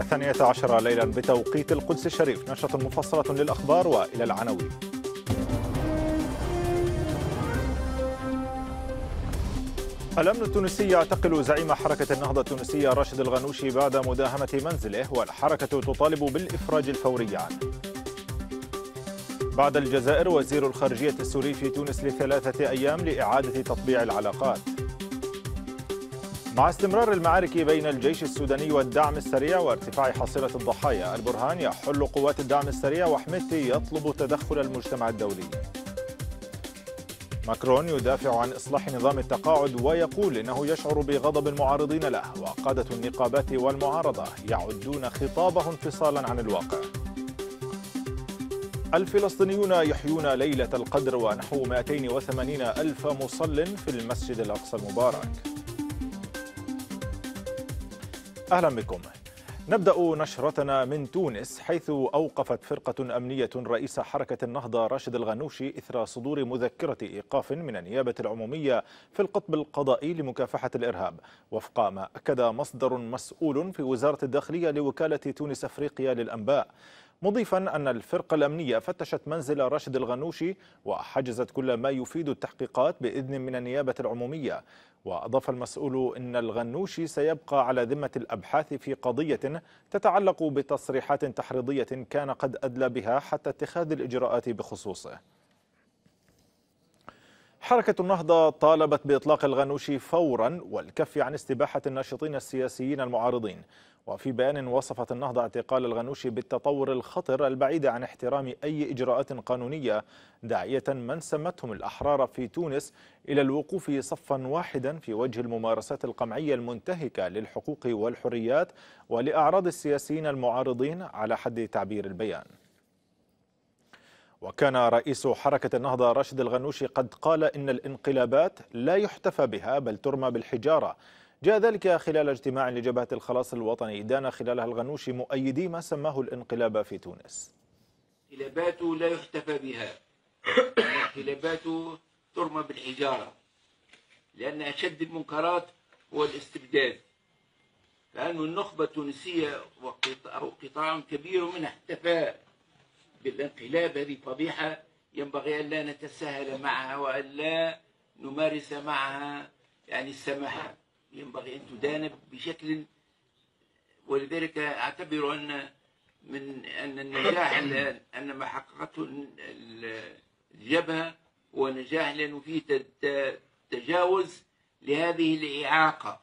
الثانية عشر ليلا بتوقيت القدس الشريف نشرة مفصلة للأخبار وإلى العناوين الأمن التونسي يعتقل زعيم حركة النهضة التونسية راشد الغنوشي بعد مداهمة منزله والحركة تطالب بالإفراج الفوري عنه بعد الجزائر وزير الخارجية السوري في تونس لثلاثة أيام لإعادة تطبيع العلاقات مع استمرار المعارك بين الجيش السوداني والدعم السريع وارتفاع حصيلة الضحايا البرهان يحل قوات الدعم السريع وحميتي يطلب تدخل المجتمع الدولي ماكرون يدافع عن إصلاح نظام التقاعد ويقول إنه يشعر بغضب المعارضين له وقادة النقابات والمعارضة يعدون خطابه انفصالا عن الواقع الفلسطينيون يحيون ليلة القدر ونحو 280 ألف مصل في المسجد الأقصى المبارك أهلا بكم نبدأ نشرتنا من تونس حيث أوقفت فرقة أمنية رئيس حركة النهضة راشد الغنوشي إثر صدور مذكرة إيقاف من النيابة العمومية في القطب القضائي لمكافحة الإرهاب وفق ما أكد مصدر مسؤول في وزارة الداخلية لوكالة تونس أفريقيا للأنباء مضيفا أن الفرقة الأمنية فتشت منزل راشد الغنوشي وحجزت كل ما يفيد التحقيقات بإذن من النيابة العمومية وأضاف المسؤول إن الغنوشي سيبقى على ذمة الأبحاث في قضية تتعلق بتصريحات تحريضية كان قد أدلى بها حتى اتخاذ الإجراءات بخصوصه حركة النهضة طالبت بإطلاق الغنوشي فورا والكف عن استباحة الناشطين السياسيين المعارضين وفي بيان وصفت النهضة اعتقال الغنوشي بالتطور الخطر البعيد عن احترام أي إجراءات قانونية داعية من سمتهم الأحرار في تونس إلى الوقوف صفا واحدا في وجه الممارسات القمعية المنتهكة للحقوق والحريات ولأعراض السياسيين المعارضين على حد تعبير البيان وكان رئيس حركة النهضة راشد الغنوشي قد قال إن الانقلابات لا يحتفى بها بل ترمى بالحجارة جاء ذلك خلال اجتماع لجبهة الخلاص الوطني دان خلالها الغنوشي مؤيدي ما سماه الانقلاب في تونس انقلابات لا يحتفى بها الانقلابات ترمى بالحجارة لأن أشد المنكرات هو الاستبداد فأن النخبة التونسية وقطاع كبير منها احتفاء بالانقلاب هذه فضيحة ينبغي أن لا نتساهل معها وأن لا نمارس معها يعني السماحة ينبغي أن تدان بشكل ولذلك أعتبر أن من أن النجاح أن ما حققته الجبهة هو نجاح لأنه فيه تجاوز لهذه الإعاقة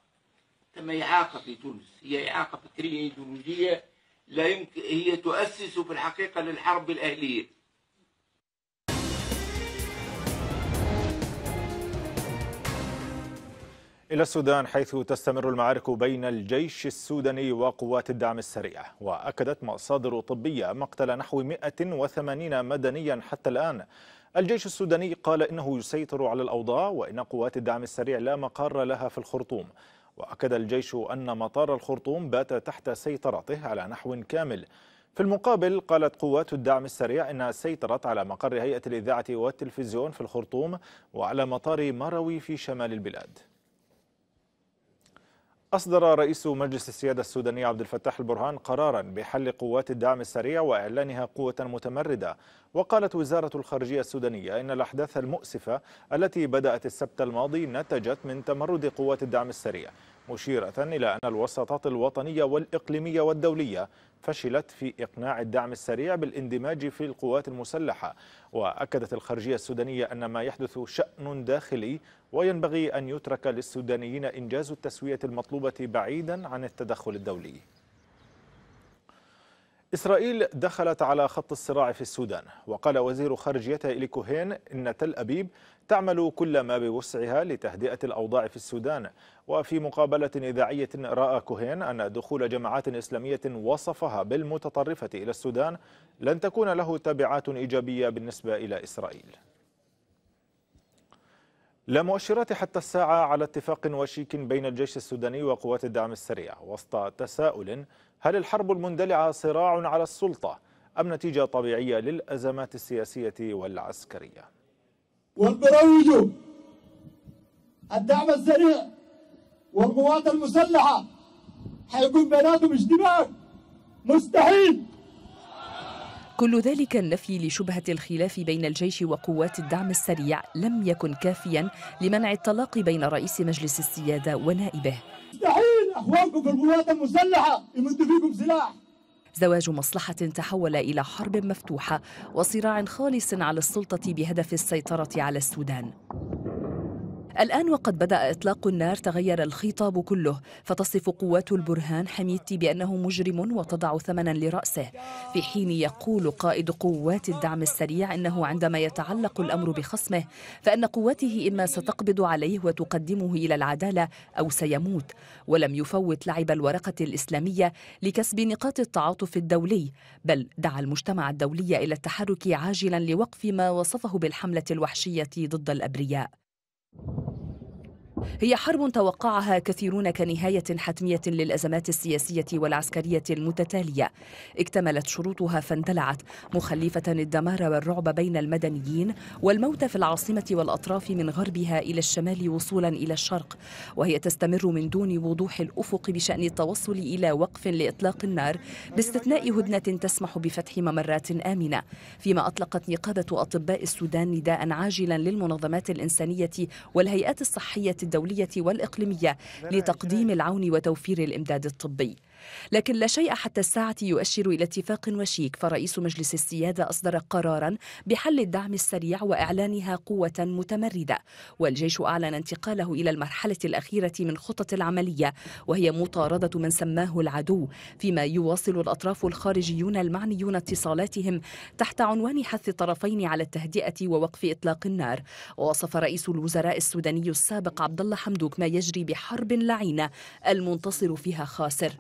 تم إعاقة في تونس هي إعاقة فكرية إيديولوجية لا يمكن هي تؤسس في الحقيقة للحرب الأهلية إلى السودان حيث تستمر المعارك بين الجيش السوداني وقوات الدعم السريع وأكدت مصادر طبية مقتل نحو 180 مدنيا حتى الآن الجيش السوداني قال إنه يسيطر على الأوضاع وإن قوات الدعم السريع لا مقر لها في الخرطوم وأكد الجيش أن مطار الخرطوم بات تحت سيطرته على نحو كامل في المقابل قالت قوات الدعم السريع إنها سيطرت على مقر هيئة الإذاعة والتلفزيون في الخرطوم وعلى مطار مروي في شمال البلاد أصدر رئيس مجلس السيادة السوداني عبد الفتاح البرهان قرارا بحل قوات الدعم السريع وإعلانها قوة متمردة وقالت وزارة الخارجية السودانية إن الأحداث المؤسفة التي بدأت السبت الماضي نتجت من تمرد قوات الدعم السريع مشيرة إلى أن الوساطات الوطنية والإقليمية والدولية فشلت في إقناع الدعم السريع بالاندماج في القوات المسلحة وأكدت الخارجية السودانية أن ما يحدث شأن داخلي وينبغي أن يترك للسودانيين إنجاز التسوية المطلوبة بعيدا عن التدخل الدولي إسرائيل دخلت على خط الصراع في السودان وقال وزير خارجيتها إلي كوهين إن تل أبيب تعمل كل ما بوسعها لتهدئة الأوضاع في السودان وفي مقابلة إذاعية رأى كوهين أن دخول جماعات إسلامية وصفها بالمتطرفة إلى السودان لن تكون له تبعات إيجابية بالنسبة إلى إسرائيل لا مؤشرات حتى الساعة على اتفاق وشيك بين الجيش السوداني وقوات الدعم السريع وسط تساؤل هل الحرب المندلعة صراع على السلطة أم نتيجة طبيعية للأزمات السياسية والعسكرية والبرويج الدعم السريع والقوات المسلحة حيكون بيناتهم اجتماع مستحيل كل ذلك النفي لشبهة الخلاف بين الجيش وقوات الدعم السريع لم يكن كافيا لمنع الطلاق بين رئيس مجلس السيادة ونائبه مستحيل أخوانكم في القوات المسلحة يمدوا فيكم سلاح زواج مصلحة تحول إلى حرب مفتوحة وصراع خالص على السلطة بهدف السيطرة على السودان الآن وقد بدأ إطلاق النار تغير الخطاب كله فتصف قوات البرهان حميتي بأنه مجرم وتضع ثمنا لرأسه في حين يقول قائد قوات الدعم السريع أنه عندما يتعلق الأمر بخصمه فأن قواته إما ستقبض عليه وتقدمه إلى العدالة أو سيموت ولم يفوت لعب الورقة الإسلامية لكسب نقاط التعاطف الدولي بل دعا المجتمع الدولي إلى التحرك عاجلا لوقف ما وصفه بالحملة الوحشية ضد الأبرياء هي حرب توقعها كثيرون كنهاية حتمية للأزمات السياسية والعسكرية المتتالية اكتملت شروطها فاندلعت مخلفة الدمار والرعب بين المدنيين والموت في العاصمة والأطراف من غربها إلى الشمال وصولا إلى الشرق وهي تستمر من دون وضوح الأفق بشأن التوصل إلى وقف لإطلاق النار باستثناء هدنة تسمح بفتح ممرات آمنة فيما أطلقت نقابة أطباء السودان نداء عاجلا للمنظمات الإنسانية والهيئات الصحية الدولية والإقليمية لتقديم العون وتوفير الإمداد الطبي لكن لا شيء حتى الساعة يؤشر إلى اتفاق وشيك فرئيس مجلس السيادة أصدر قرارا بحل الدعم السريع وإعلانها قوة متمردة والجيش أعلن انتقاله إلى المرحلة الأخيرة من خطط العملية وهي مطاردة من سماه العدو فيما يواصل الأطراف الخارجيون المعنيون اتصالاتهم تحت عنوان حث الطرفين على التهدئة ووقف إطلاق النار ووصف رئيس الوزراء السوداني السابق عبد الله حمدوك ما يجري بحرب لعينة المنتصر فيها خاسر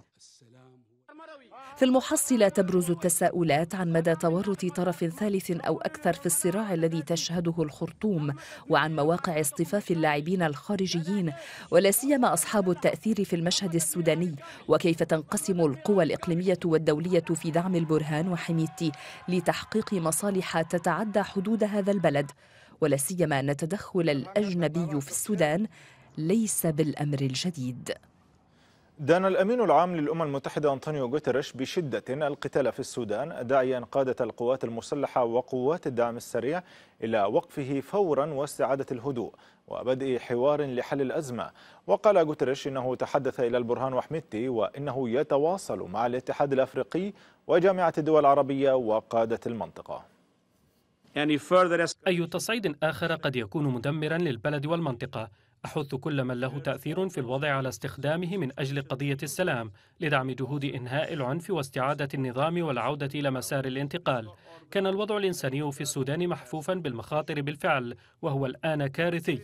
في المحصلة تبرز التساؤلات عن مدى تورط طرف ثالث أو أكثر في الصراع الذي تشهده الخرطوم وعن مواقع اصطفاف اللاعبين الخارجيين ولا سيما أصحاب التأثير في المشهد السوداني وكيف تنقسم القوى الإقليمية والدولية في دعم البرهان وحميتي لتحقيق مصالح تتعدى حدود هذا البلد ولا سيما أن التدخل الأجنبي في السودان ليس بالأمر الجديد دان الأمين العام للأمم المتحدة أنطونيو غوتيريش بشدة القتال في السودان داعيا قادة القوات المسلحة وقوات الدعم السريع إلى وقفه فورا واستعادة الهدوء وبدء حوار لحل الأزمة وقال غوتيريش إنه تحدث إلى البرهان وحميدتي وإنه يتواصل مع الاتحاد الأفريقي وجامعة الدول العربية وقادة المنطقة يعني أي تصعيد آخر قد يكون مدمرا للبلد والمنطقة أحث كل من له تأثير في الوضع على استخدامه من أجل قضية السلام لدعم جهود إنهاء العنف واستعادة النظام والعودة إلى مسار الانتقال كان الوضع الإنساني في السودان محفوفا بالمخاطر بالفعل وهو الآن كارثي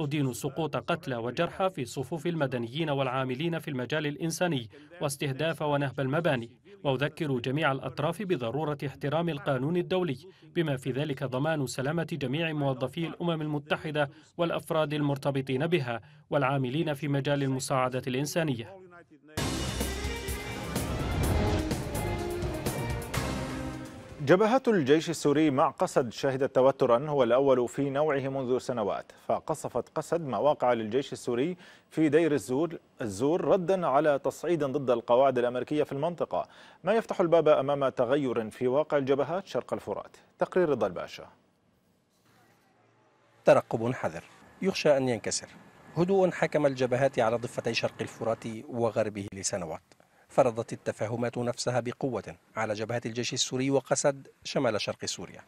أدين سقوط قتلى وجرحى في صفوف المدنيين والعاملين في المجال الإنساني واستهداف ونهب المباني وأذكر جميع الأطراف بضرورة احترام القانون الدولي بما في ذلك ضمان سلامة جميع موظفي الأمم المتحدة والأفراد المرتبطين بها والعاملين في مجال المساعدة الإنسانية جبهات الجيش السوري مع قسد شهدت توترا هو الأول في نوعه منذ سنوات فقصفت قسد مواقع للجيش السوري في دير الزور, الزور ردا على تصعيد ضد القواعد الأمريكية في المنطقة ما يفتح الباب أمام تغير في واقع الجبهات شرق الفرات تقرير رضا الباشا ترقب حذر يخشى أن ينكسر هدوء حكم الجبهات على ضفتي شرق الفرات وغربه لسنوات فرضت التفاهمات نفسها بقوة على جبهة الجيش السوري وقسد شمال شرق سوريا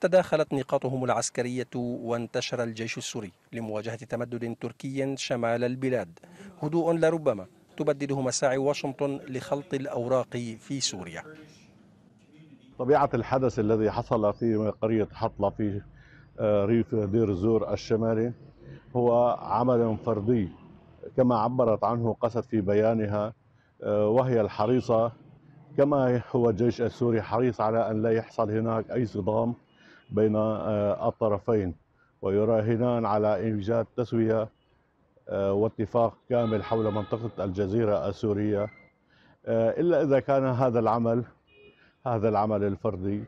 تداخلت نقاطهم العسكرية وانتشر الجيش السوري لمواجهة تمدد تركي شمال البلاد هدوء لربما تبدده مساعي واشنطن لخلط الأوراق في سوريا طبيعة الحدث الذي حصل في قرية حطلة في آه، ريف دير الزور الشمالي هو عمل فردي كما عبرت عنه قسد في بيانها آه، وهي الحريصة كما هو الجيش السوري حريص على أن لا يحصل هناك أي صدام بين آه، الطرفين ويراهنان على إيجاد تسوية آه، واتفاق كامل حول منطقة الجزيرة السورية إلا إذا كان هذا العمل هذا العمل الفردي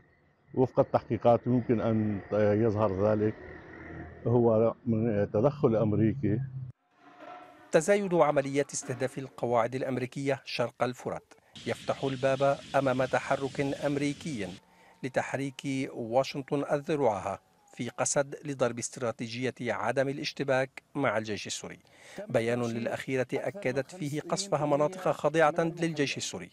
وفق التحقيقات يمكن أن يظهر ذلك هو من تدخل أمريكي تزايد عمليات استهداف القواعد الأمريكية شرق الفرات يفتح الباب أمام تحرك أمريكي لتحريك واشنطن ذراعها في قسد لضرب استراتيجية عدم الاشتباك مع الجيش السوري بيان للأخيرة أكدت فيه قصفها مناطق خاضعة للجيش السوري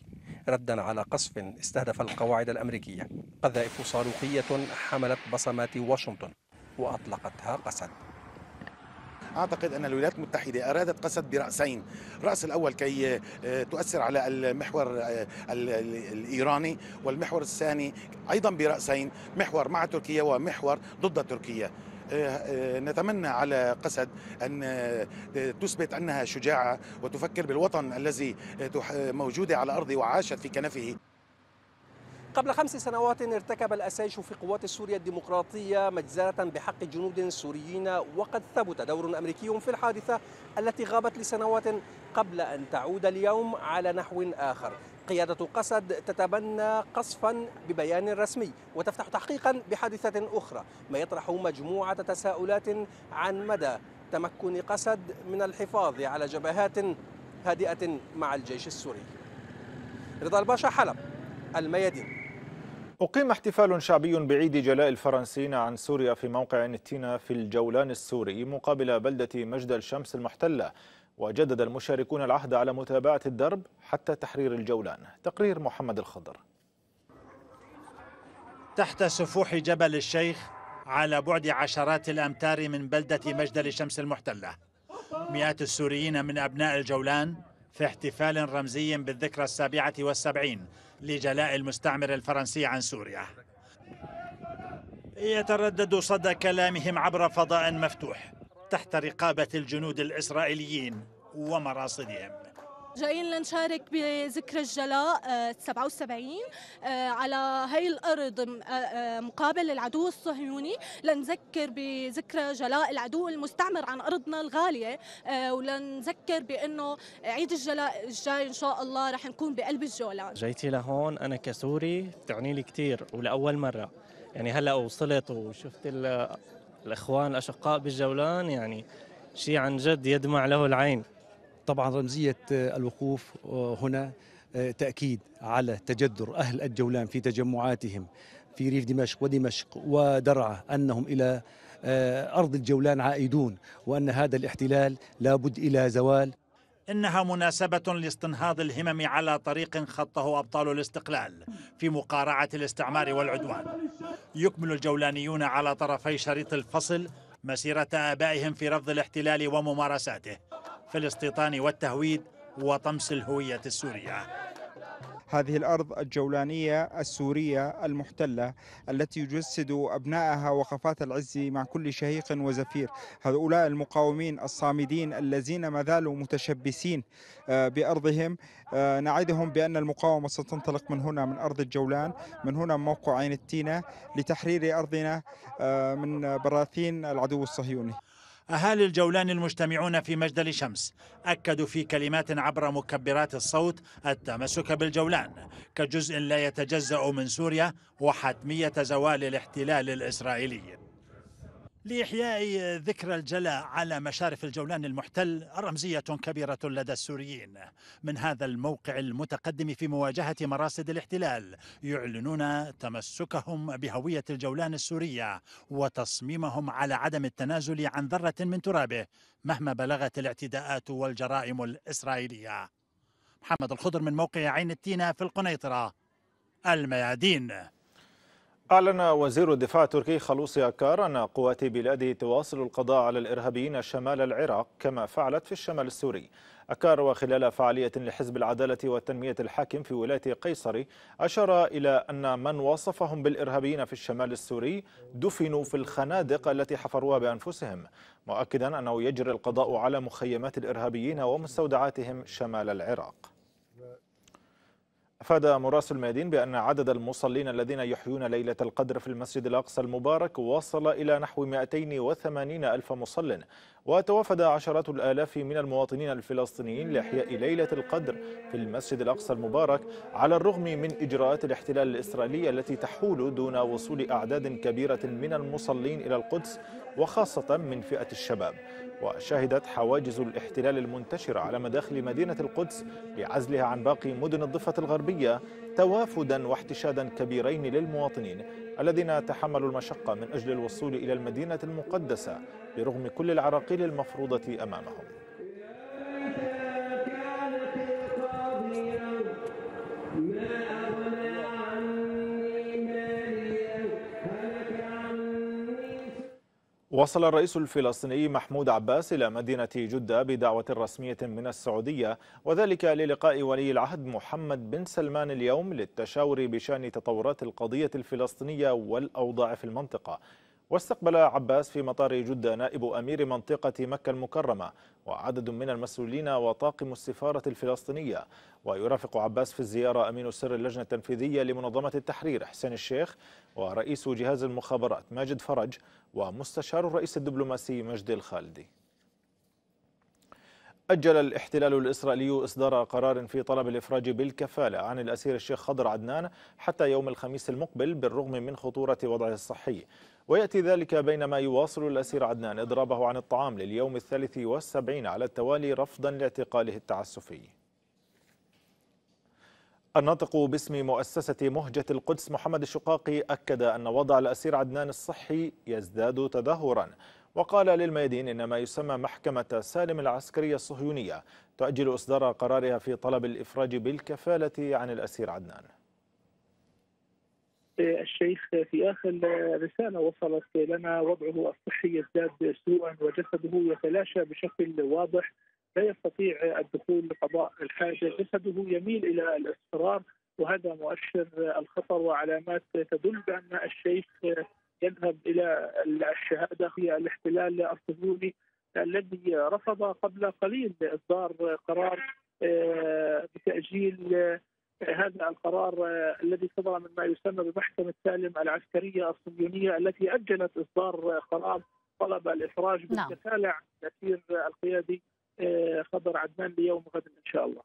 ردا على قصف استهدف القواعد الأمريكية قذائف صاروخية حملت بصمات واشنطن وأطلقتها قسد أعتقد أن الولايات المتحدة أرادت قصد برأسين الرأس الأول كي آه، تؤثر على المحور آه، الإيراني والمحور الثاني أيضا برأسين محور مع تركيا ومحور ضد تركيا آه، نتمنى على قسد أن تثبت أنها شجاعة وتفكر بالوطن الذي موجودة على أرضه وعاشت في كنفه قبل خمس سنوات ارتكب الأسايش في قوات سوريا الديمقراطية مجزرة بحق جنود سوريين وقد ثبت دور أمريكي في الحادثة التي غابت لسنوات قبل أن تعود اليوم على نحو آخر قيادة قسد تتبنى قصفا ببيان رسمي وتفتح تحقيقا بحادثة أخرى ما يطرح مجموعة تساؤلات عن مدى تمكن قسد من الحفاظ على جبهات هادئة مع الجيش السوري رضا الباشا حلب الميادين أقيم احتفال شعبي بعيد جلاء الفرنسيين عن سوريا في موقع نتينا في الجولان السوري مقابل بلدة مجد الشمس المحتلة وجدد المشاركون العهد على متابعة الدرب حتى تحرير الجولان تقرير محمد الخضر تحت سفوح جبل الشيخ على بعد عشرات الأمتار من بلدة مجد الشمس المحتلة مئات السوريين من أبناء الجولان في احتفال رمزي بالذكرى السابعة والسبعين لجلاء المستعمر الفرنسي عن سوريا يتردد صدى كلامهم عبر فضاء مفتوح تحت رقابة الجنود الإسرائيليين ومراصدهم جايين لنشارك بذكرى الجلاء 77 آه، آه، على هي الارض آه، مقابل العدو الصهيوني لنذكر بذكرى جلاء العدو المستعمر عن ارضنا الغاليه ولنذكر بانه عيد الجلاء الجاي ان شاء الله رح نكون بقلب الجولان جيتي لهون انا كسوري بتعني لي كثير ولاول مره يعني هلا وصلت وشفت الاخوان الاشقاء بالجولان يعني شيء عن جد يدمع له العين طبعا رمزية آه، الوقوف آه، هنا آه، تأكيد على تجذر أهل الجولان في تجمعاتهم في ريف دمشق ودمشق ودرعة أنهم إلى أرض الجولان عائدون وأن هذا الاحتلال لابد إلى زوال إنها مناسبة لاستنهاض الهمم على طريق خطه أبطال الاستقلال في مقارعة الاستعمار والعدوان يكمل الجولانيون على طرفي شريط الفصل مسيرة آبائهم في رفض الاحتلال وممارساته في الاستيطان والتهويد وطمس الهوية السورية هذه الأرض الجولانية السورية المحتلة التي يجسد أبنائها وقفات العز مع كل شهيق وزفير هؤلاء المقاومين الصامدين الذين ما زالوا متشبثين آه، بأرضهم آه، نعدهم بأن المقاومة ستنطلق من هنا من أرض الجولان من هنا من موقع عين التينة لتحرير أرضنا آه، من براثين العدو الصهيوني أهالي الجولان المجتمعون في مجدل شمس أكدوا في كلمات عبر مكبرات الصوت التمسك بالجولان كجزء لا يتجزأ من سوريا وحتمية زوال الاحتلال الإسرائيلي لإحياء ذكرى الجلاء على مشارف الجولان المحتل رمزية كبيرة لدى السوريين من هذا الموقع المتقدم في مواجهة مراصد الاحتلال يعلنون تمسكهم بهوية الجولان السورية وتصميمهم على عدم التنازل عن ذرة من ترابه مهما بلغت الاعتداءات والجرائم الإسرائيلية محمد الخضر من موقع عين التينة في القنيطرة الميادين أعلن وزير الدفاع التركي خلوصي أكار أن قوات بلاده تواصل القضاء على الإرهابيين شمال العراق كما فعلت في الشمال السوري أكار وخلال فعالية لحزب العدالة والتنمية الحاكم في ولاية قيصري أشار إلى أن من وصفهم بالإرهابيين في الشمال السوري دفنوا في الخنادق التي حفروها بأنفسهم مؤكدا أنه يجري القضاء على مخيمات الإرهابيين ومستودعاتهم شمال العراق أفاد مراسل ميادين بأن عدد المصلين الذين يحيون ليلة القدر في المسجد الأقصى المبارك وصل إلى نحو 280 ألف مصل وتوافد عشرات الآلاف من المواطنين الفلسطينيين لإحياء ليلة القدر في المسجد الأقصى المبارك على الرغم من إجراءات الاحتلال الإسرائيلي التي تحول دون وصول أعداد كبيرة من المصلين إلى القدس وخاصة من فئة الشباب وشهدت حواجز الاحتلال المنتشرة على مداخل مدينة القدس لعزلها عن باقي مدن الضفة الغربية توافدا واحتشادا كبيرين للمواطنين الذين تحملوا المشقة من أجل الوصول إلى المدينة المقدسة برغم كل العراقيل المفروضة أمامهم وصل الرئيس الفلسطيني محمود عباس إلى مدينة جدة بدعوة رسمية من السعودية وذلك للقاء ولي العهد محمد بن سلمان اليوم للتشاور بشأن تطورات القضية الفلسطينية والأوضاع في المنطقة واستقبل عباس في مطار جدة نائب أمير منطقة مكة المكرمة وعدد من المسؤولين وطاقم السفارة الفلسطينية ويرافق عباس في الزيارة أمين سر اللجنة التنفيذية لمنظمة التحرير حسين الشيخ ورئيس جهاز المخابرات ماجد فرج ومستشار الرئيس الدبلوماسي مجد الخالدي أجل الاحتلال الإسرائيلي إصدار قرار في طلب الإفراج بالكفالة عن الأسير الشيخ خضر عدنان حتى يوم الخميس المقبل بالرغم من خطورة وضعه الصحي ويأتي ذلك بينما يواصل الأسير عدنان إضرابه عن الطعام لليوم الثالث والسبعين على التوالي رفضا لاعتقاله التعسفي الناطق باسم مؤسسة مهجة القدس محمد الشقاقي أكد أن وضع الأسير عدنان الصحي يزداد تدهورا وقال للميادين إن ما يسمى محكمة سالم العسكرية الصهيونية تؤجل إصدار قرارها في طلب الإفراج بالكفالة عن الأسير عدنان الشيخ في آخر رسالة وصلت لنا وضعه الصحي يزداد سوءا وجسده يتلاشى بشكل واضح لا يستطيع الدخول لقضاء الحاجة جسده يميل إلى الاصفرار وهذا مؤشر الخطر وعلامات تدل بأن الشيخ يذهب إلى الشهادة في الاحتلال الصهيوني الذي رفض قبل قليل إصدار قرار آه، بتأجيل هذا القرار آه، الذي صدر من ما يسمى بمحكمة سالم العسكرية الصهيونية التي أجلت إصدار قرار طلب الإفراج نعم. بالتسالع الأسير القيادي آه، خضر عدنان ليوم غد إن شاء الله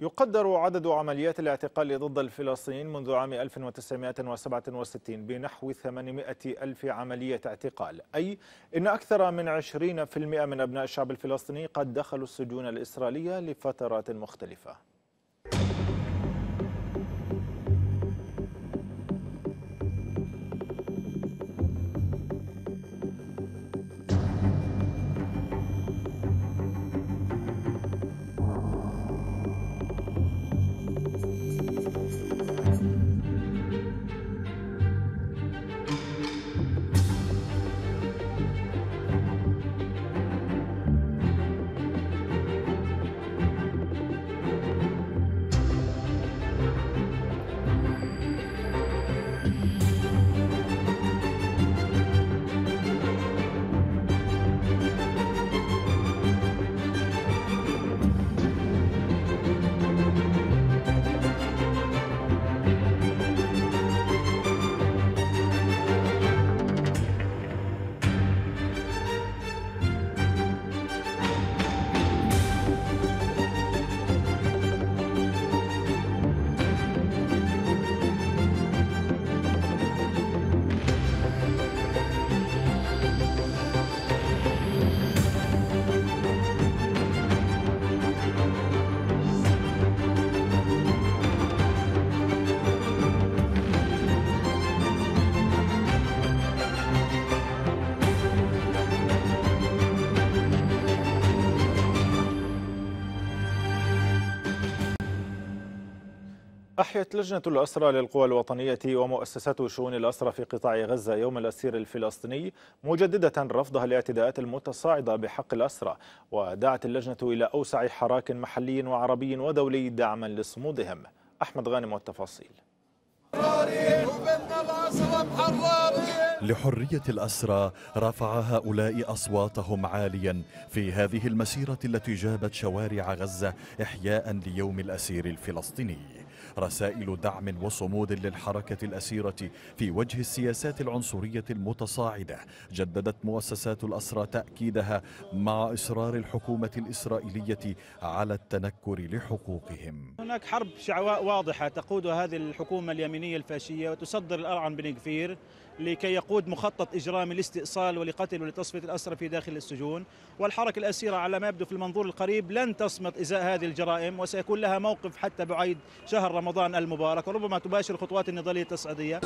يقدر عدد عمليات الاعتقال ضد الفلسطينيين منذ عام 1967 بنحو 800 ألف عملية اعتقال أي إن أكثر من 20% من أبناء الشعب الفلسطيني قد دخلوا السجون الإسرائيلية لفترات مختلفة أحيت لجنة الأسرى للقوى الوطنية ومؤسسات شؤون الأسرى في قطاع غزة يوم الأسير الفلسطيني مجددة رفضها الاعتداءات المتصاعدة بحق الأسرى ودعت اللجنة إلى أوسع حراك محلي وعربي ودولي دعما لصمودهم أحمد غانم والتفاصيل لحرية الأسرى رفع هؤلاء أصواتهم عاليا في هذه المسيرة التي جابت شوارع غزة إحياء ليوم الأسير الفلسطيني رسائل دعم وصمود للحركة الأسيرة في وجه السياسات العنصرية المتصاعدة جددت مؤسسات الأسرى تأكيدها مع إصرار الحكومة الإسرائيلية على التنكر لحقوقهم هناك حرب شعواء واضحة تقودها هذه الحكومة اليمينية الفاشية وتصدر الأرعن بن غفير لكي يقود مخطط إجرامي لاستئصال ولقتل ولتصفية الأسرى في داخل السجون والحركة الأسيرة على ما يبدو في المنظور القريب لن تصمت إزاء هذه الجرائم وسيكون لها موقف حتى بعيد شهر رمضان المبارك وربما تباشر خطوات النضالية التصعيدية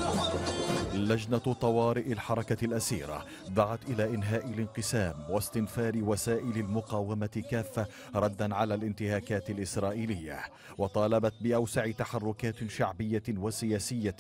لجنة طوارئ الحركة الأسيرة دعت إلى إنهاء الانقسام واستنفار وسائل المقاومة كافة ردا على الانتهاكات الإسرائيلية وطالبت بأوسع تحركات شعبية وسياسية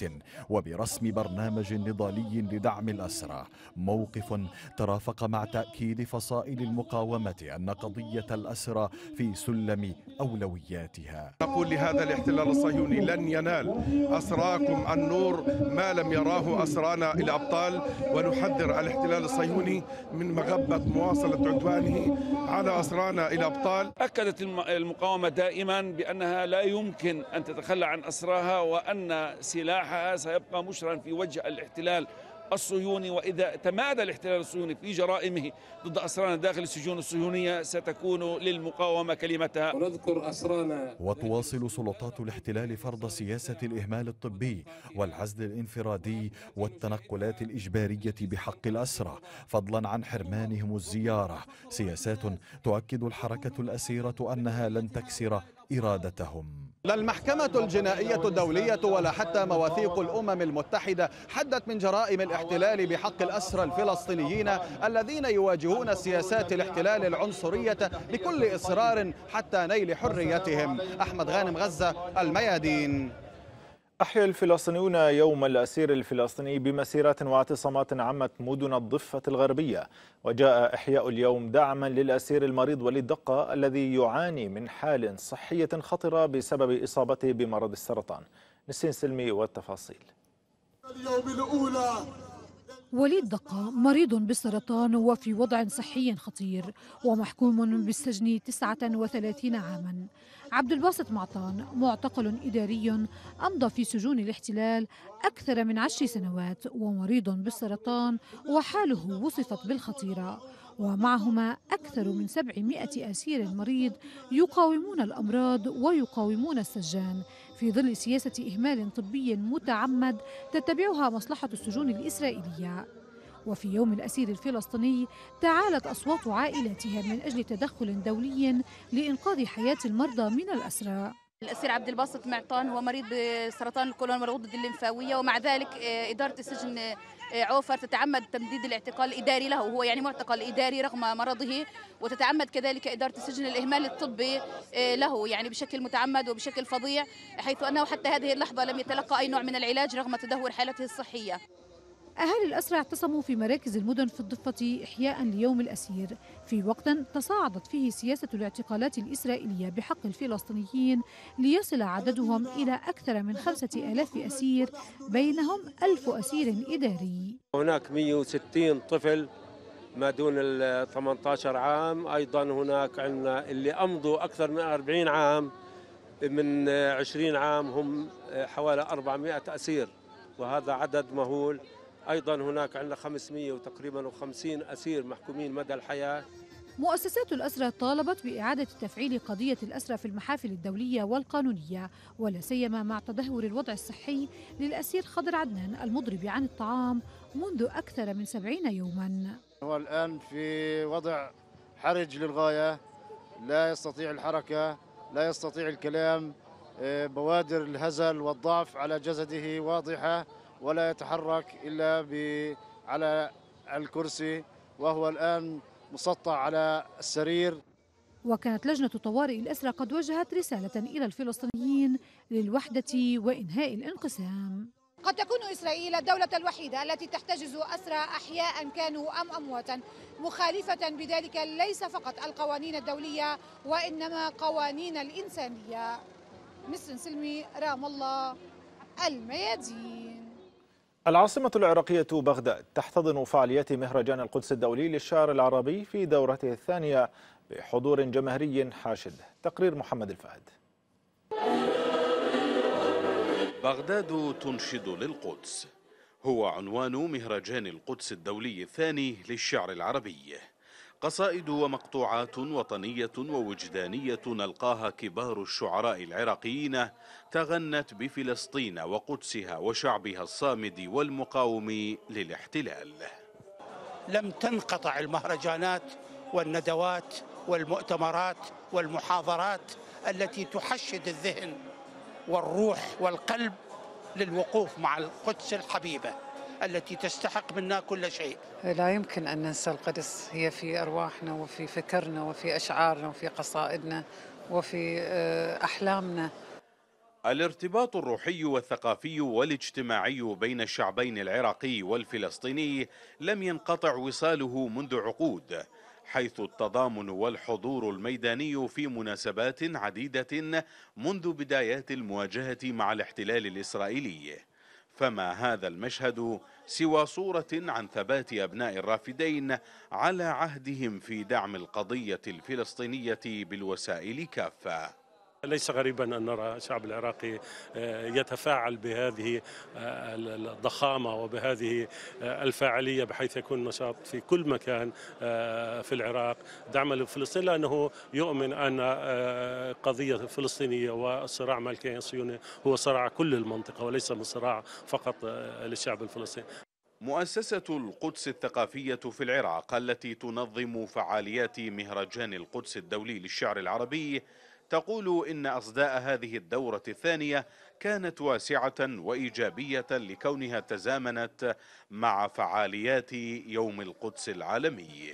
وبرسم برنامج نضالي لدعم الأسرى موقف ترافق مع تأكيد فصائل المقاومة أن قضية الأسرى في سلم أولوياتها نقول لهذا الاحتلال الصهيوني لن ينال أسراكم النور ما لم يراه إلى أبطال ونحذر الاحتلال الصهيوني من مغبة مواصلة عدوانه على أسرانا إلى أبطال أكدت المقاومة دائما بأنها لا يمكن أن تتخلى عن أسراها وأن سلاحها سيبقى مشرا في وجه الاحتلال الصهيوني وإذا تمادى الاحتلال الصهيوني في جرائمه ضد أسرانا داخل السجون الصهيونية ستكون للمقاومة كلمتها ونذكر أسرانا وتواصل سلطات الاحتلال فرض سياسة الإهمال الطبي والعزل الانفرادي والتنقلات الإجبارية بحق الأسرى فضلا عن حرمانهم الزيارة سياسات تؤكد الحركة الأسيرة أنها لن تكسر إرادتهم لا المحكمة الجنائية الدولية ولا حتى مواثيق الأمم المتحدة حدت من جرائم الاحتلال بحق الأسرى الفلسطينيين الذين يواجهون سياسات الاحتلال العنصرية بكل إصرار حتى نيل حريتهم أحمد غانم غزة الميادين أحيا الفلسطينيون يوم الأسير الفلسطيني بمسيرات واعتصامات عمت مدن الضفة الغربية وجاء إحياء اليوم دعما للأسير المريض وليد دقة الذي يعاني من حال صحية خطرة بسبب إصابته بمرض السرطان نسين سلمي والتفاصيل اليوم الأولى وليد دقة مريض بالسرطان وفي وضع صحي خطير ومحكوم بالسجن 39 عاما عبد الباسط معطان معتقل إداري أمضى في سجون الاحتلال أكثر من عشر سنوات ومريض بالسرطان وحاله وصفت بالخطيرة ومعهما أكثر من 700 أسير مريض يقاومون الأمراض ويقاومون السجان في ظل سياسة إهمال طبي متعمد تتبعها مصلحة السجون الإسرائيلية وفي يوم الأسير الفلسطيني تعالت أصوات عائلاتها من أجل تدخل دولي لإنقاذ حياة المرضى من الأسرى الأسير عبد الباسط معطان هو مريض سرطان القولون والغدد الليمفاوية ومع ذلك آه، إدارة السجن آه، عوفر تتعمد تمديد الاعتقال الإداري له هو يعني معتقل إداري رغم مرضه وتتعمد كذلك إدارة السجن الإهمال الطبي آه، له يعني بشكل متعمد وبشكل فظيع حيث أنه حتى هذه اللحظة لم يتلقى أي نوع من العلاج رغم تدهور حالته الصحية أهالي الأسرى اعتصموا في مراكز المدن في الضفة إحياء ليوم الأسير في وقت تصاعدت فيه سياسة الاعتقالات الإسرائيلية بحق الفلسطينيين ليصل عددهم إلى أكثر من خمسة آلاف أسير بينهم ألف أسير إداري هناك 160 طفل ما دون ال 18 عام أيضا هناك عندنا اللي أمضوا أكثر من 40 عام من 20 عام هم حوالي 400 أسير وهذا عدد مهول أيضا هناك عندنا 500 وتقريبا 50 أسير محكومين مدى الحياة مؤسسات الأسرى طالبت بإعادة تفعيل قضية الأسرى في المحافل الدولية والقانونية ولا سيما مع تدهور الوضع الصحي للأسير خضر عدنان المضرب عن الطعام منذ أكثر من سبعين يوما هو الآن في وضع حرج للغاية لا يستطيع الحركة لا يستطيع الكلام آه، بوادر الهزل والضعف على جسده واضحة ولا يتحرك إلا على الكرسي وهو الآن مسطع على السرير وكانت لجنة طوارئ الأسرى قد وجهت رسالة إلى الفلسطينيين للوحدة وإنهاء الانقسام قد تكون إسرائيل الدولة الوحيدة التي تحتجز أسرى أحياء كانوا أم أمواتا مخالفة بذلك ليس فقط القوانين الدولية وإنما قوانين الإنسانية مصر سلمي رام الله الميادين العاصمة العراقية بغداد تحتضن فعاليات مهرجان القدس الدولي للشعر العربي في دورته الثانية بحضور جماهيري حاشد تقرير محمد الفهد بغداد تنشد للقدس هو عنوان مهرجان القدس الدولي الثاني للشعر العربي قصائد ومقطوعات وطنية ووجدانية نلقاها كبار الشعراء العراقيين تغنت بفلسطين وقدسها وشعبها الصامد والمقاوم للاحتلال لم تنقطع المهرجانات والندوات والمؤتمرات والمحاضرات التي تحشد الذهن والروح والقلب للوقوف مع القدس الحبيبه التي تستحق منا كل شيء لا يمكن أن ننسى القدس هي في أرواحنا وفي فكرنا وفي أشعارنا وفي قصائدنا وفي آه، أحلامنا الارتباط الروحي والثقافي والاجتماعي بين الشعبين العراقي والفلسطيني لم ينقطع وصاله منذ عقود حيث التضامن والحضور الميداني في مناسبات عديدة منذ بدايات المواجهة مع الاحتلال الإسرائيلي فما هذا المشهد سوى صورة عن ثبات أبناء الرافدين على عهدهم في دعم القضية الفلسطينية بالوسائل كافة ليس غريبا أن نرى الشعب العراقي آه، يتفاعل بهذه آه، الضخامة وبهذه آه، الفاعلية بحيث يكون نشاط في كل مكان في العراق دعما لفلسطين لأنه يؤمن أن قضية فلسطينية والصراع مع الكيان الصهيوني هو صراع كل المنطقة وليس من صراع فقط للشعب الفلسطيني مؤسسة القدس الثقافية في العراق التي تنظم فعاليات مهرجان القدس الدولي للشعر العربي تقول إن أصداء هذه الدورة الثانية كانت واسعة وإيجابية لكونها تزامنت مع فعاليات يوم القدس العالمي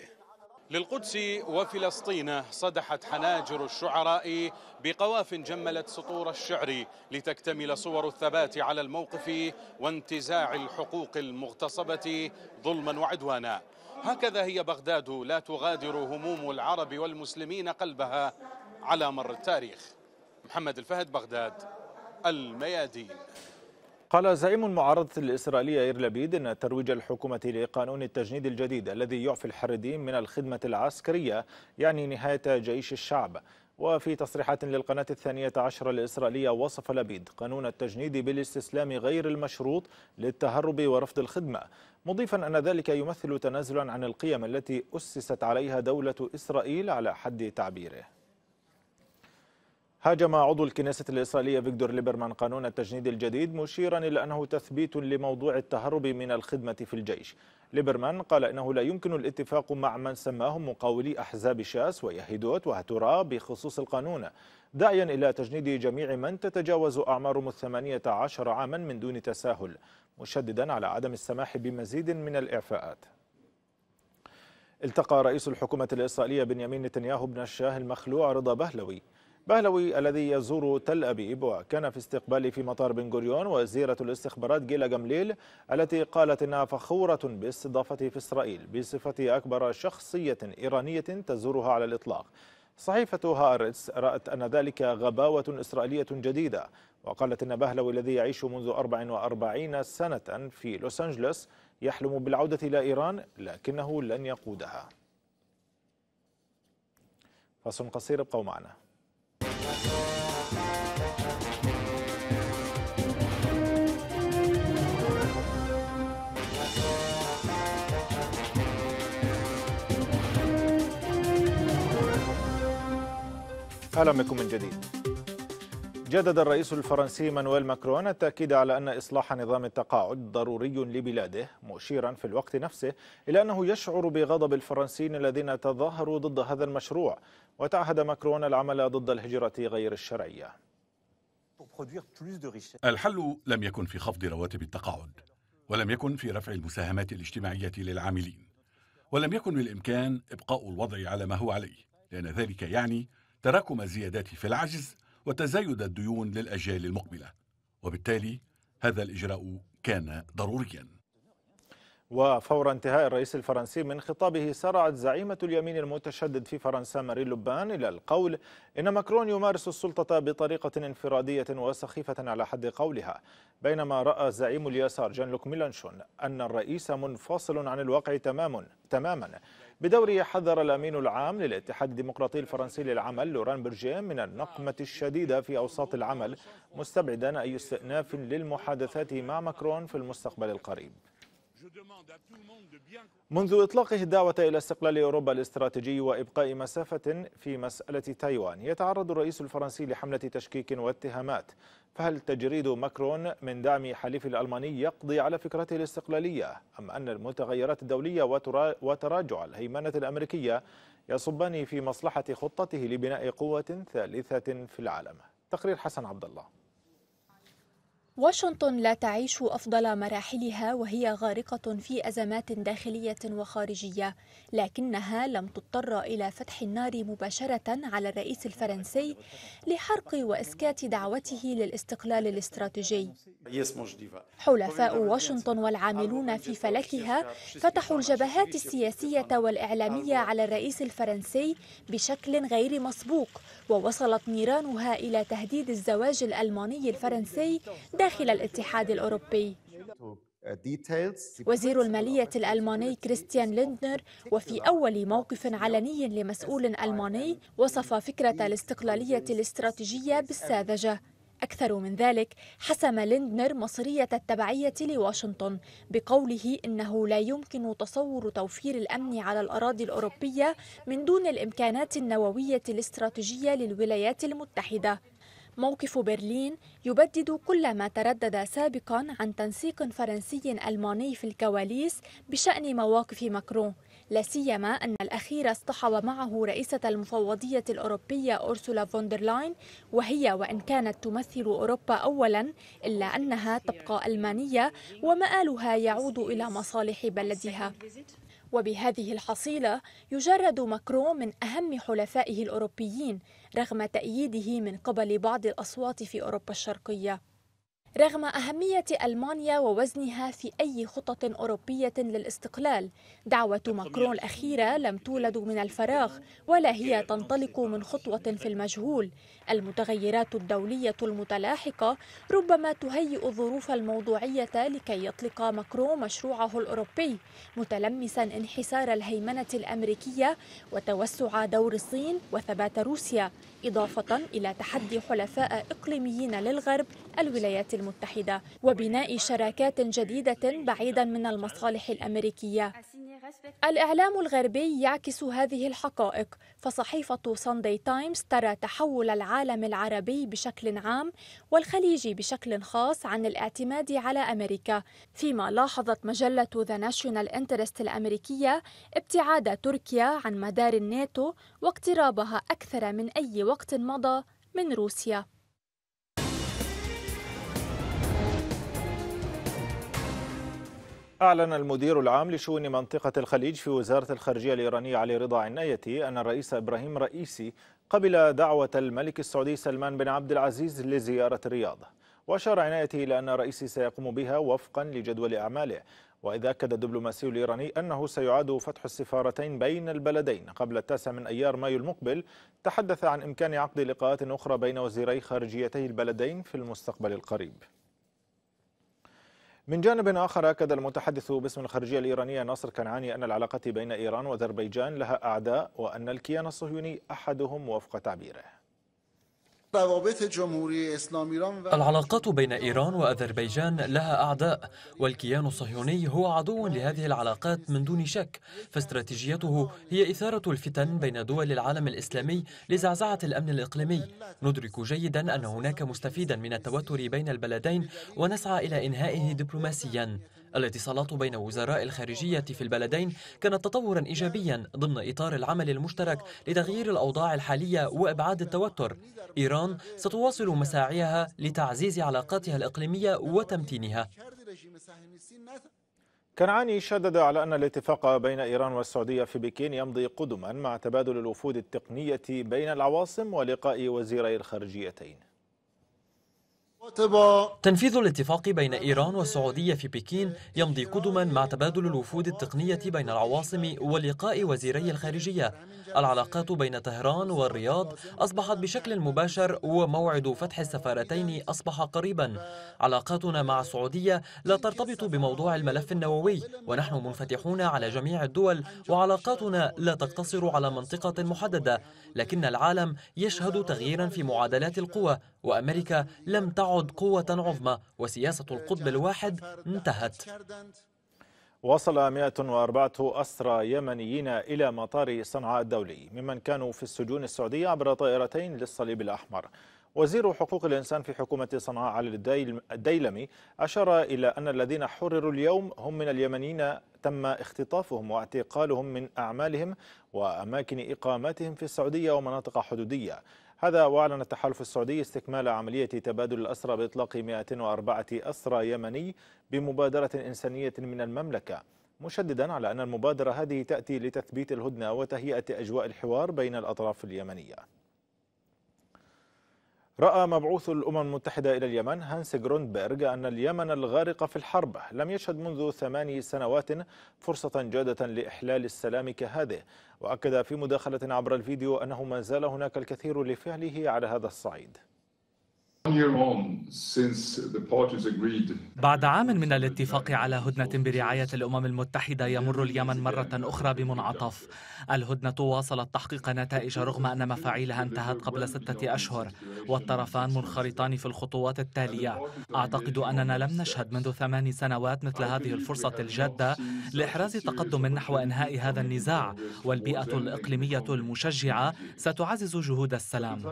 للقدس وفلسطين صدحت حناجر الشعراء بقواف جملت سطور الشعر لتكتمل صور الثبات على الموقف وانتزاع الحقوق المغتصبة ظلما وعدوانا هكذا هي بغداد لا تغادر هموم العرب والمسلمين قلبها على مر التاريخ محمد الفهد بغداد الميادين قال زعيم المعارضة الإسرائيلية إير لبيد أن ترويج الحكومة لقانون التجنيد الجديد الذي يعفي الحرديم من الخدمة العسكرية يعني نهاية جيش الشعب وفي تصريحات للقناة الثانية عشر الإسرائيلية وصف لبيد قانون التجنيد بالاستسلام غير المشروط للتهرب ورفض الخدمة مضيفا أن ذلك يمثل تنازلا عن القيم التي أسست عليها دولة إسرائيل على حد تعبيره هاجم عضو الكنيسة الإسرائيلية فيكتور ليبرمان قانون التجنيد الجديد مشيرا إلى أنه تثبيت لموضوع التهرب من الخدمة في الجيش ليبرمان قال إنه لا يمكن الاتفاق مع من سماهم مقاولي أحزاب شاس ويهدوت وهتورا بخصوص القانون داعيا إلى تجنيد جميع من تتجاوز أعمارهم الثمانية عشر عاما من دون تساهل مشددا على عدم السماح بمزيد من الإعفاءات التقى رئيس الحكومة الإسرائيلية بنيامين نتنياهو بن الشاه المخلوع رضا بهلوي بهلوي الذي يزور تل أبيب وكان في استقبال في مطار بن غوريون وزيرة الاستخبارات جيلا جمليل التي قالت إنها فخورة باستضافته في إسرائيل بصفة أكبر شخصية إيرانية تزورها على الإطلاق صحيفة هارتس رأت أن ذلك غباوة إسرائيلية جديدة وقالت أن بهلوي الذي يعيش منذ 44 سنة في لوس أنجلوس يحلم بالعودة إلى إيران لكنه لن يقودها فصل قصير ابقوا معنا اهلا بكم من جديد جدد الرئيس الفرنسي مانويل ماكرون التأكيد على أن إصلاح نظام التقاعد ضروري لبلاده مشيرا في الوقت نفسه إلى أنه يشعر بغضب الفرنسيين الذين تظاهروا ضد هذا المشروع وتعهد ماكرون العمل ضد الهجرة غير الشرعية الحل لم يكن في خفض رواتب التقاعد ولم يكن في رفع المساهمات الاجتماعية للعاملين ولم يكن بالإمكان إبقاء الوضع على ما هو عليه لأن ذلك يعني تراكم الزيادات في العجز وتزايد الديون للأجيال المقبلة وبالتالي هذا الإجراء كان ضروريا وفور انتهاء الرئيس الفرنسي من خطابه سرعت زعيمة اليمين المتشدد في فرنسا مارين لوبان إلى القول إن ماكرون يمارس السلطة بطريقة انفرادية وسخيفة على حد قولها بينما رأى زعيم اليسار جان لوك ميلانشون أن الرئيس منفصل عن الواقع تماما تماما بدوره حذر الأمين العام للاتحاد الديمقراطي الفرنسي للعمل لوران برجيه من النقمة الشديدة في أوساط العمل مستبعدا أي استئناف للمحادثات مع ماكرون في المستقبل القريب منذ إطلاقه الدعوة إلى استقلال أوروبا الاستراتيجي وإبقاء مسافة في مسألة تايوان يتعرض الرئيس الفرنسي لحملة تشكيك واتهامات فهل تجريد ماكرون من دعم حليف الألماني يقضي على فكرته الاستقلالية أم أن المتغيرات الدولية وتراجع الهيمنة الأمريكية يصبان في مصلحة خطته لبناء قوة ثالثة في العالم تقرير حسن عبد الله واشنطن لا تعيش افضل مراحلها وهي غارقه في ازمات داخليه وخارجيه لكنها لم تضطر الى فتح النار مباشره على الرئيس الفرنسي لحرق واسكات دعوته للاستقلال الاستراتيجي حلفاء واشنطن والعاملون في فلكها فتحوا الجبهات السياسيه والاعلاميه على الرئيس الفرنسي بشكل غير مسبوق ووصلت نيرانها إلى تهديد الزواج الألماني الفرنسي داخل الاتحاد الأوروبي وزير المالية الألماني كريستيان ليندنر وفي أول موقف علني لمسؤول ألماني وصف فكرة الاستقلالية الاستراتيجية بالساذجة أكثر من ذلك حسم ليندنر مصرية التبعية لواشنطن بقوله إنه لا يمكن تصور توفير الأمن على الأراضي الأوروبية من دون الإمكانات النووية الاستراتيجية للولايات المتحدة موقف برلين يبدد كل ما تردد سابقا عن تنسيق فرنسي ألماني في الكواليس بشأن مواقف ماكرون لا سيما أن الأخير اصطحب معه رئيسة المفوضية الأوروبية أورسولا فوندرلاين وهي وإن كانت تمثل أوروبا أولا إلا أنها تبقى ألمانية ومآلها يعود إلى مصالح بلدها وبهذه الحصيلة يجرد ماكرون من أهم حلفائه الأوروبيين رغم تأييده من قبل بعض الأصوات في أوروبا الشرقية رغم أهمية ألمانيا ووزنها في أي خطط أوروبية للاستقلال، دعوة ماكرون الأخيرة لم تولد من الفراغ ولا هي تنطلق من خطوة في المجهول. المتغيرات الدولية المتلاحقة ربما تهيئ الظروف الموضوعية لكي يطلق ماكرون مشروعه الأوروبي، متلمسا انحسار الهيمنة الأمريكية وتوسع دور الصين وثبات روسيا. إضافة إلى تحدي حلفاء إقليميين للغرب الولايات المتحدة وبناء شراكات جديدة بعيدا من المصالح الأمريكية الإعلام الغربي يعكس هذه الحقائق فصحيفة ساندي تايمز ترى تحول العالم العربي بشكل عام والخليجي بشكل خاص عن الاعتماد على أمريكا فيما لاحظت مجلة ذا ناشونال انترست الأمريكية ابتعاد تركيا عن مدار الناتو واقترابها أكثر من أي وقت وقت مضى من روسيا أعلن المدير العام لشؤون منطقة الخليج في وزارة الخارجية الإيرانية علي رضا عنايتي أن الرئيس إبراهيم رئيسي قبل دعوة الملك السعودي سلمان بن عبد العزيز لزيارة الرياض وأشار عنايتي إلى أن رئيسي سيقوم بها وفقا لجدول أعماله وإذا أكد الدبلوماسي الإيراني أنه سيعاد فتح السفارتين بين البلدين قبل التاسع من أيار مايو المقبل تحدث عن إمكان عقد لقاءات أخرى بين وزيري خارجيتي البلدين في المستقبل القريب من جانب آخر أكد المتحدث باسم الخارجية الإيرانية ناصر كنعاني أن العلاقة بين إيران وأذربيجان لها أعداء وأن الكيان الصهيوني أحدهم وفق تعبيره العلاقات بين إيران وأذربيجان لها أعداء والكيان الصهيوني هو عدو لهذه العلاقات من دون شك فاستراتيجيته هي إثارة الفتن بين دول العالم الإسلامي لزعزعة الأمن الإقليمي ندرك جيدا أن هناك مستفيدا من التوتر بين البلدين ونسعى إلى إنهائه دبلوماسيا الاتصالات بين وزراء الخارجية في البلدين كانت تطورا إيجابيا ضمن إطار العمل المشترك لتغيير الأوضاع الحالية وإبعاد التوتر إيران ستواصل مساعيها لتعزيز علاقاتها الإقليمية وتمتينها كنعاني شدد على أن الاتفاق بين إيران والسعودية في بكين يمضي قدما مع تبادل الوفود التقنية بين العواصم ولقاء وزيري الخارجيتين تنفيذ الاتفاق بين إيران والسعودية في بكين يمضي قدما مع تبادل الوفود التقنية بين العواصم ولقاء وزيري الخارجية العلاقات بين طهران والرياض أصبحت بشكل مباشر وموعد فتح السفارتين أصبح قريبا علاقاتنا مع السعودية لا ترتبط بموضوع الملف النووي ونحن منفتحون على جميع الدول وعلاقاتنا لا تقتصر على منطقة محددة لكن العالم يشهد تغييرا في معادلات القوى وأمريكا لم تعد قوة عظمى وسياسة القطب الواحد انتهت وصل 104 أسرى يمنيين إلى مطار صنعاء الدولي ممن كانوا في السجون السعودية عبر طائرتين للصليب الأحمر وزير حقوق الإنسان في حكومة صنعاء علي الديلمي أشار إلى أن الذين حرروا اليوم هم من اليمنيين تم اختطافهم واعتقالهم من أعمالهم وأماكن إقامتهم في السعودية ومناطق حدودية هذا وأعلن التحالف السعودي استكمال عملية تبادل الأسرى بإطلاق 104 أسرى يمني بمبادرة إنسانية من المملكة مشددا على أن المبادرة هذه تأتي لتثبيت الهدنة وتهيئة أجواء الحوار بين الأطراف اليمنية رأى مبعوث الأمم المتحدة إلى اليمن هانس جروندبرغ أن اليمن الغارق في الحرب لم يشهد منذ ثماني سنوات فرصة جادة لإحلال السلام كهذه وأكد في مداخلة عبر الفيديو أنه ما زال هناك الكثير لفعله على هذا الصعيد بعد عام من الاتفاق على هدنة برعاية الأمم المتحدة يمر اليمن مرة أخرى بمنعطف الهدنة واصلت تحقيق نتائج رغم أن مفاعيلها انتهت قبل ستة أشهر والطرفان منخرطان في الخطوات التالية أعتقد أننا لم نشهد منذ ثمان سنوات مثل هذه الفرصة الجادة لإحراز تقدم نحو إنهاء هذا النزاع والبيئة الإقليمية المشجعة ستعزز جهود السلام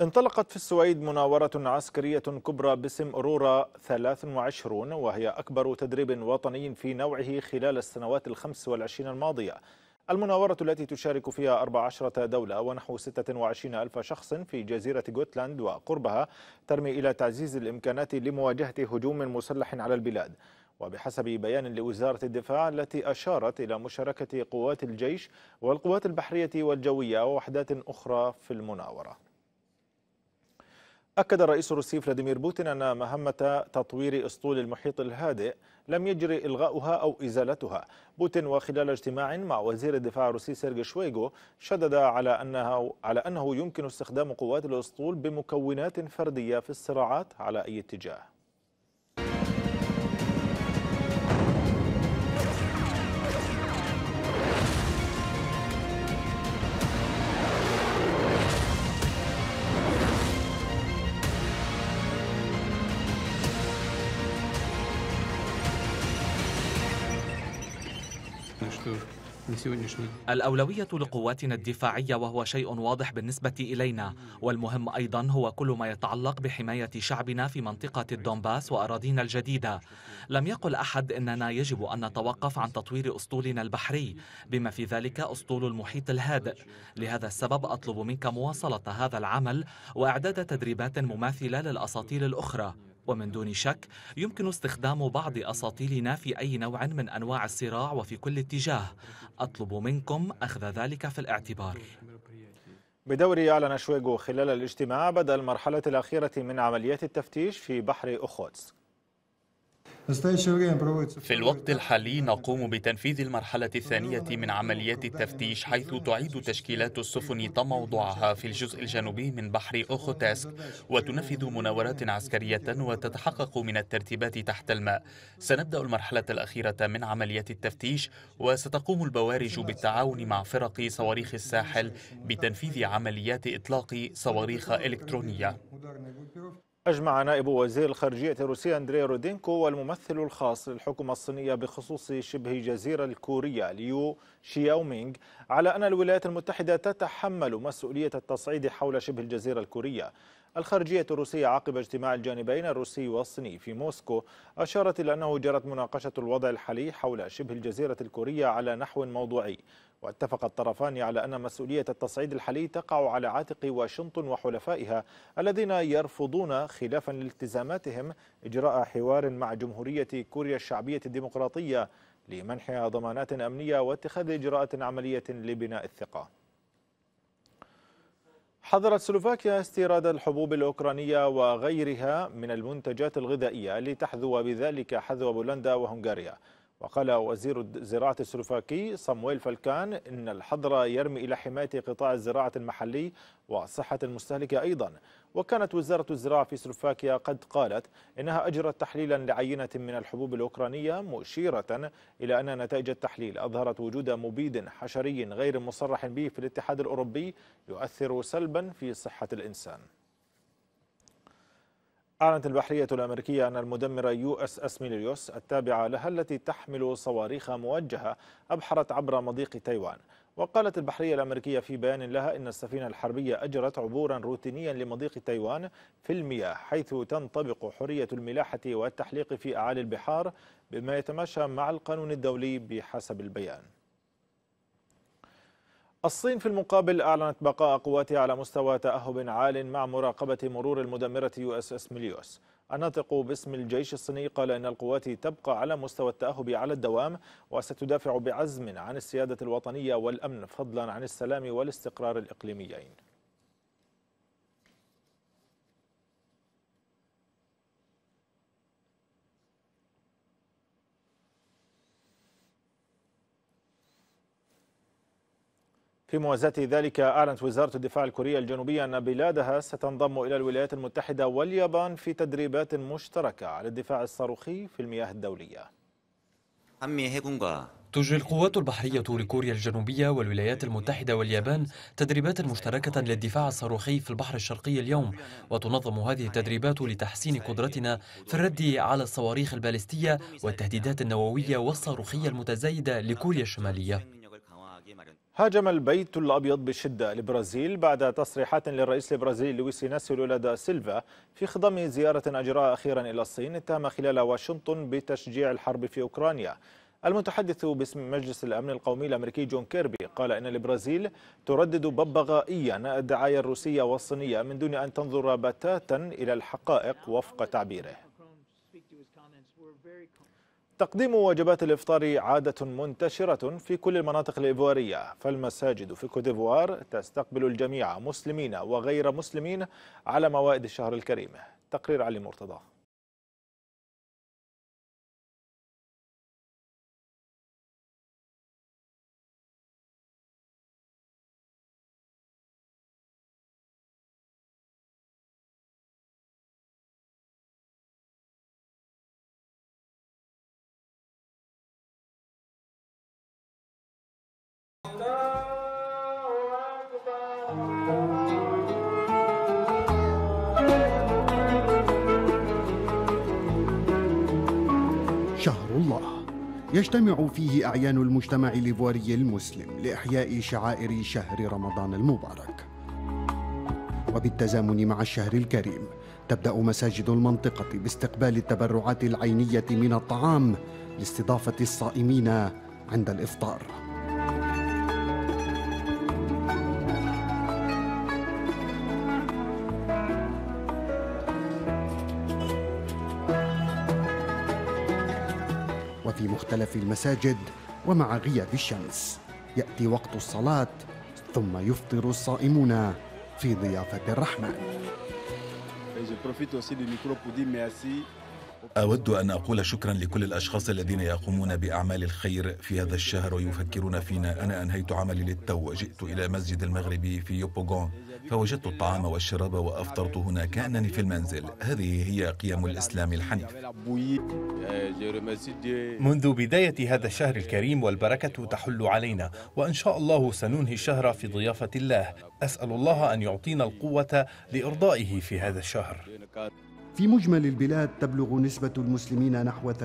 انطلقت في السويد مناورة عسكرية كبرى باسم أورورا 23 وهي أكبر تدريب وطني في نوعه خلال السنوات الخمس والعشرين الماضية المناورة التي تشارك فيها 14 دولة ونحو 26 ألف شخص في جزيرة جوتلاند وقربها ترمي إلى تعزيز الإمكانات لمواجهة هجوم مسلح على البلاد وبحسب بيان لوزارة الدفاع التي أشارت إلى مشاركة قوات الجيش والقوات البحرية والجوية ووحدات أخرى في المناورة أكد الرئيس الروسي فلاديمير بوتين أن مهمة تطوير أسطول المحيط الهادئ لم يجري إلغاؤها أو إزالتها بوتين وخلال اجتماع مع وزير الدفاع الروسي سيرجي شويغو شدد على أنه, على أنه يمكن استخدام قوات الأسطول بمكونات فردية في الصراعات على أي اتجاه الأولوية لقواتنا الدفاعية وهو شيء واضح بالنسبة إلينا والمهم أيضا هو كل ما يتعلق بحماية شعبنا في منطقة الدونباس وأراضينا الجديدة لم يقل أحد أننا يجب أن نتوقف عن تطوير أسطولنا البحري بما في ذلك أسطول المحيط الهادئ لهذا السبب أطلب منك مواصلة هذا العمل وإعداد تدريبات مماثلة للأساطيل الأخرى ومن دون شك يمكن استخدام بعض أساطيلنا في أي نوع من أنواع الصراع وفي كل اتجاه أطلب منكم أخذ ذلك في الاعتبار بدوري أعلن شويغو خلال الاجتماع بدأ المرحلة الأخيرة من عمليات التفتيش في بحر أخوتسك في الوقت الحالي نقوم بتنفيذ المرحلة الثانية من عمليات التفتيش حيث تعيد تشكيلات السفن تموضعها في الجزء الجنوبي من بحر أوخوتاسك وتنفذ مناورات عسكرية وتتحقق من الترتيبات تحت الماء سنبدأ المرحلة الأخيرة من عمليات التفتيش وستقوم البوارج بالتعاون مع فرق صواريخ الساحل بتنفيذ عمليات إطلاق صواريخ إلكترونية أجمع نائب وزير الخارجية الروسية أندريا رودينكو والممثل الخاص للحكومة الصينية بخصوص شبه الجزيرة الكورية ليو شياومينغ على أن الولايات المتحدة تتحمل مسؤولية التصعيد حول شبه الجزيرة الكورية الخارجية الروسية عقب اجتماع الجانبين الروسي والصيني في موسكو أشارت إلى أنه جرت مناقشة الوضع الحالي حول شبه الجزيرة الكورية على نحو موضوعي واتفق الطرفان على أن مسؤولية التصعيد الحالي تقع على عاتق واشنطن وحلفائها الذين يرفضون خلافا لالتزاماتهم إجراء حوار مع جمهورية كوريا الشعبية الديمقراطية لمنحها ضمانات أمنية واتخاذ إجراءات عملية لبناء الثقة حظرت سلوفاكيا استيراد الحبوب الأوكرانية وغيرها من المنتجات الغذائية لتحذو بذلك حذو بولندا وهنغاريا وقال وزير الزراعة السلوفاكي صمويل فالكان إن الحظر يرمي إلى حماية قطاع الزراعة المحلي وصحة المستهلك أيضا وكانت وزارة الزراعة في سلوفاكيا قد قالت إنها أجرت تحليلا لعينة من الحبوب الأوكرانية مشيرة إلى أن نتائج التحليل أظهرت وجود مبيد حشري غير مصرح به في الاتحاد الأوروبي يؤثر سلبا في صحة الإنسان أعلنت البحرية الأمريكية أن المدمرة يو اس اس ميليوس التابعة لها التي تحمل صواريخ موجهة أبحرت عبر مضيق تايوان وقالت البحرية الأمريكية في بيان لها إن السفينة الحربية أجرت عبورا روتينيا لمضيق تايوان في المياه حيث تنطبق حرية الملاحة والتحليق في أعالي البحار بما يتماشى مع القانون الدولي بحسب البيان الصين في المقابل أعلنت بقاء قواتها على مستوى تأهب عال مع مراقبة مرور المدمرة يو اس اس مليوس الناطق باسم الجيش الصيني قال إن القوات تبقى على مستوى التأهب على الدوام وستدافع بعزم عن السيادة الوطنية والأمن فضلا عن السلام والاستقرار الإقليميين في موازاة ذلك أعلنت وزارة الدفاع الكورية الجنوبية أن بلادها ستنضم إلى الولايات المتحدة واليابان في تدريبات مشتركة على الدفاع الصاروخي في المياه الدولية تجري القوات البحرية لكوريا الجنوبية والولايات المتحدة واليابان تدريبات مشتركة للدفاع الصاروخي في البحر الشرقي اليوم وتنظم هذه التدريبات لتحسين قدرتنا في الرد على الصواريخ البالستية والتهديدات النووية والصاروخية المتزايدة لكوريا الشمالية هاجم البيت الأبيض بشدة البرازيل بعد تصريحات للرئيس البرازيلي لويس ناسيو لولا دا سيلفا في خضم زيارة أجراها أخيرا إلى الصين اتهم خلال واشنطن بتشجيع الحرب في أوكرانيا المتحدث باسم مجلس الأمن القومي الأمريكي جون كيربي قال إن البرازيل تردد ببغائيا الدعاية الروسية والصينية من دون أن تنظر بتاتا إلى الحقائق وفق تعبيره تقديم وجبات الإفطار عادة منتشرة في كل المناطق الإيفوارية فالمساجد في كوديفوار تستقبل الجميع مسلمين وغير مسلمين على موائد الشهر الكريم تقرير علي مرتضى يجتمع فيه أعيان المجتمع الإيفواري المسلم لإحياء شعائر شهر رمضان المبارك وبالتزامن مع الشهر الكريم تبدأ مساجد المنطقة باستقبال التبرعات العينية من الطعام لاستضافة الصائمين عند الإفطار في مختلف المساجد ومع غياب الشمس ياتي وقت الصلاه ثم يفطر الصائمون في ضيافه الرحمن أود أن أقول شكرا لكل الأشخاص الذين يقومون بأعمال الخير في هذا الشهر ويفكرون فينا أنا أنهيت عملي للتو وجئت إلى مسجد المغربي في يوبوغون فوجدت الطعام والشراب وأفطرت هنا كأنني في المنزل هذه هي قيم الإسلام الحنيف منذ بداية هذا الشهر الكريم والبركة تحل علينا وإن شاء الله سننهي الشهر في ضيافة الله أسأل الله أن يعطينا القوة لإرضائه في هذا الشهر في مجمل البلاد تبلغ نسبة المسلمين نحو 33%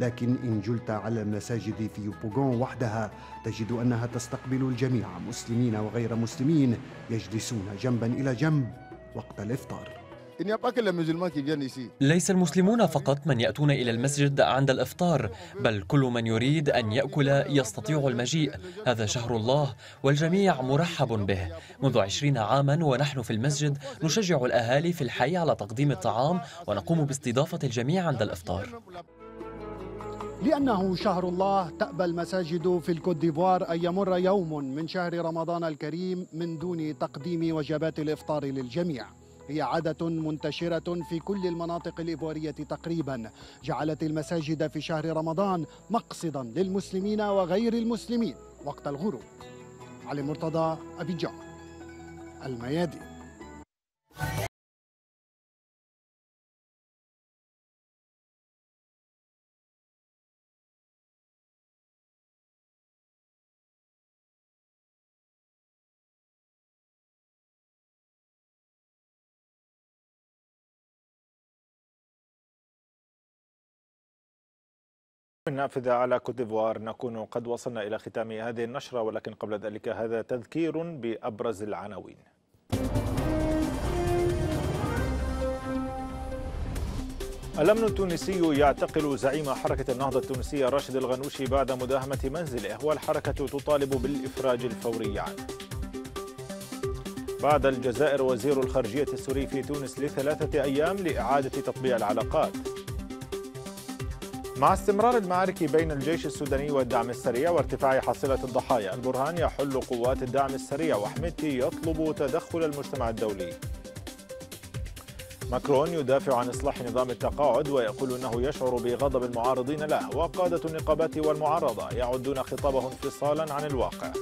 لكن إن جلت على المساجد في بوغون وحدها تجد أنها تستقبل الجميع مسلمين وغير مسلمين يجلسون جنبا إلى جنب وقت الإفطار يعني ليس المسلمون فقط من يأتون إلى المسجد عند الإفطار بل كل من يريد أن يأكل يستطيع المجيء هذا شهر الله والجميع مرحب به منذ عشرين عاما ونحن في المسجد نشجع الأهالي في الحي على تقديم الطعام ونقوم باستضافة الجميع عند الإفطار لأنه شهر الله تأبى المساجد في الكوت ديفوار أن يمر يوم من شهر رمضان الكريم من دون تقديم وجبات الإفطار للجميع هي عادة منتشرة في كل المناطق الإبوارية تقريبا جعلت المساجد في شهر رمضان مقصدا للمسلمين وغير المسلمين وقت الغروب علي مرتضى أبي جعفر الميادين النافذة على كوتيفوار نكون قد وصلنا إلى ختام هذه النشرة ولكن قبل ذلك هذا تذكير بأبرز العناوين الأمن التونسي يعتقل زعيم حركة النهضة التونسية راشد الغنوشي بعد مداهمة منزله والحركة تطالب بالإفراج الفوري عنه بعد الجزائر وزير الخارجية السوري في تونس لثلاثة أيام لإعادة تطبيع العلاقات مع استمرار المعارك بين الجيش السوداني والدعم السريع وارتفاع حصيلة الضحايا البرهان يحل قوات الدعم السريع وحميدتي يطلب تدخل المجتمع الدولي ماكرون يدافع عن إصلاح نظام التقاعد ويقول أنه يشعر بغضب المعارضين له وقادة النقابات والمعارضة يعدون خطابه انفصالا عن الواقع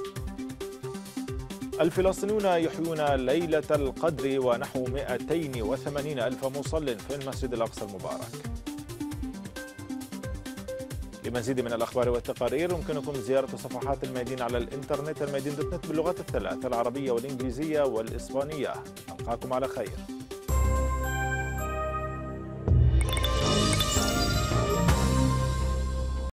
الفلسطينيون يحيون ليلة القدر ونحو 280 ألف مصل في المسجد الأقصى المبارك لمزيد من الأخبار والتقارير يمكنكم زيارة صفحات الميدين على الإنترنت الميدين دوت نت باللغات الثلاث العربية والإنجليزية والإسبانية ألقاكم على خير